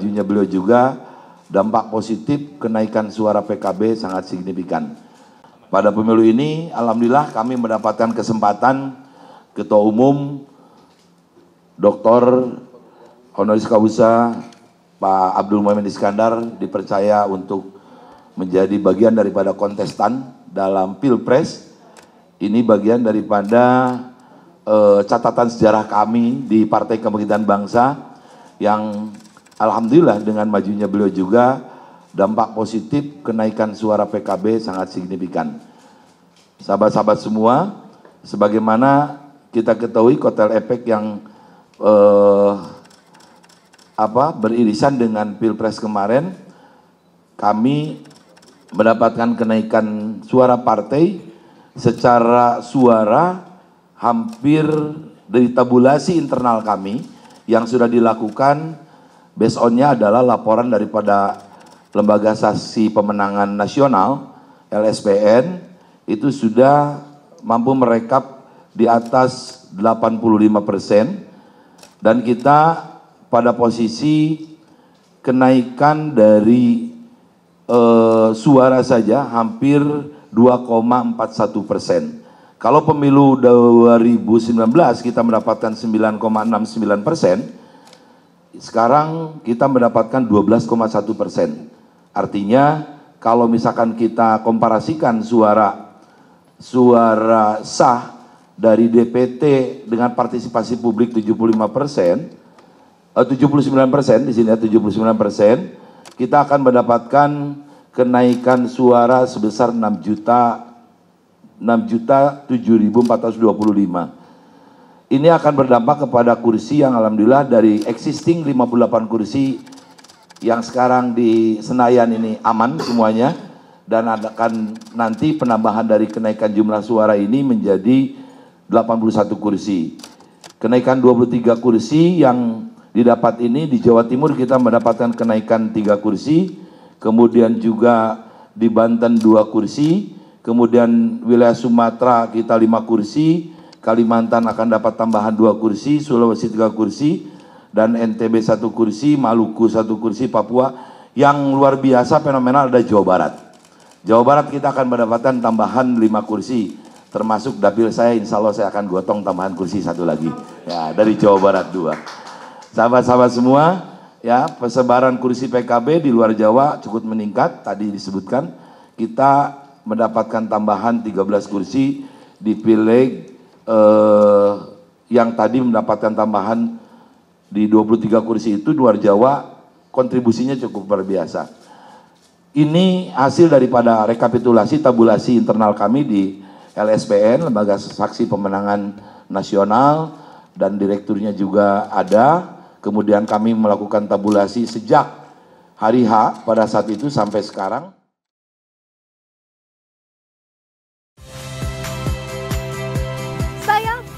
bajunya beliau juga dampak positif kenaikan suara PKB sangat signifikan. Pada pemilu ini alhamdulillah kami mendapatkan kesempatan Ketua Umum Dr. Honoris Kausa Pak Abdul Muhammad Iskandar dipercaya untuk menjadi bagian daripada kontestan dalam Pilpres. Ini bagian daripada eh, catatan sejarah kami di Partai Kebangkitan Bangsa yang Alhamdulillah dengan majunya beliau juga dampak positif kenaikan suara PKB sangat signifikan. Sahabat-sahabat semua, sebagaimana kita ketahui kotel efek yang eh, apa beririsan dengan pilpres kemarin, kami mendapatkan kenaikan suara partai secara suara hampir dari tabulasi internal kami yang sudah dilakukan Base onnya adalah laporan daripada Lembaga Saksi Pemenangan Nasional LSPN itu sudah mampu merekap di atas 85 persen dan kita pada posisi kenaikan dari eh, suara saja hampir 2,41 persen. Kalau pemilu 2019 kita mendapatkan 9,69 persen, sekarang kita mendapatkan 12,1 persen. Artinya kalau misalkan kita komparasikan suara suara sah dari DPT dengan partisipasi publik 75 persen, 79 eh, persen di sini ya 79 persen, kita akan mendapatkan kenaikan suara sebesar 6 juta 6 juta 7.425 ini akan berdampak kepada kursi yang alhamdulillah dari existing 58 kursi yang sekarang di Senayan ini aman semuanya dan akan nanti penambahan dari kenaikan jumlah suara ini menjadi 81 kursi. Kenaikan 23 kursi yang didapat ini di Jawa Timur kita mendapatkan kenaikan 3 kursi, kemudian juga di Banten 2 kursi, kemudian wilayah Sumatera kita 5 kursi, Kalimantan akan dapat tambahan dua kursi, Sulawesi tiga kursi, dan NTB satu kursi, Maluku satu kursi, Papua. Yang luar biasa fenomenal ada Jawa Barat. Jawa Barat kita akan mendapatkan tambahan lima kursi, termasuk dapil saya insya Allah saya akan gotong tambahan kursi satu lagi. Ya, dari Jawa Barat dua. Sahabat-sahabat semua, ya persebaran kursi PKB di luar Jawa cukup meningkat, tadi disebutkan. Kita mendapatkan tambahan 13 kursi di Pileg eh, yang tadi mendapatkan tambahan di 23 kursi itu luar Jawa kontribusinya cukup luar biasa. Ini hasil daripada rekapitulasi tabulasi internal kami di LSPN, Lembaga Saksi Pemenangan Nasional, dan direkturnya juga ada. Kemudian kami melakukan tabulasi sejak hari H pada saat itu sampai sekarang.